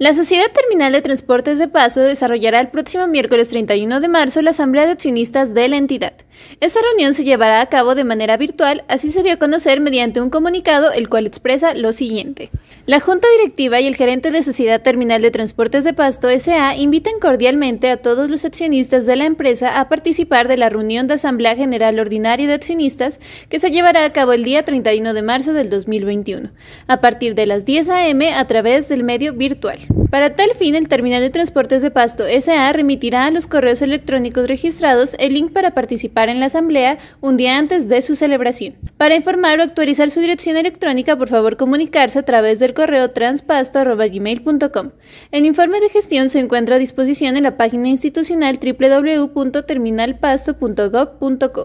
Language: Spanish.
La Sociedad Terminal de Transportes de Pasto desarrollará el próximo miércoles 31 de marzo la Asamblea de Accionistas de la entidad. Esta reunión se llevará a cabo de manera virtual, así se dio a conocer mediante un comunicado el cual expresa lo siguiente. La Junta Directiva y el gerente de Sociedad Terminal de Transportes de Pasto SA invitan cordialmente a todos los accionistas de la empresa a participar de la reunión de Asamblea General Ordinaria de Accionistas que se llevará a cabo el día 31 de marzo del 2021, a partir de las 10 a.m. a través del medio virtual. Para tal fin, el Terminal de Transportes de Pasto SA remitirá a los correos electrónicos registrados el link para participar en la asamblea un día antes de su celebración. Para informar o actualizar su dirección electrónica, por favor comunicarse a través del correo transpasto.gmail.com. El informe de gestión se encuentra a disposición en la página institucional www.terminalpasto.gov.co.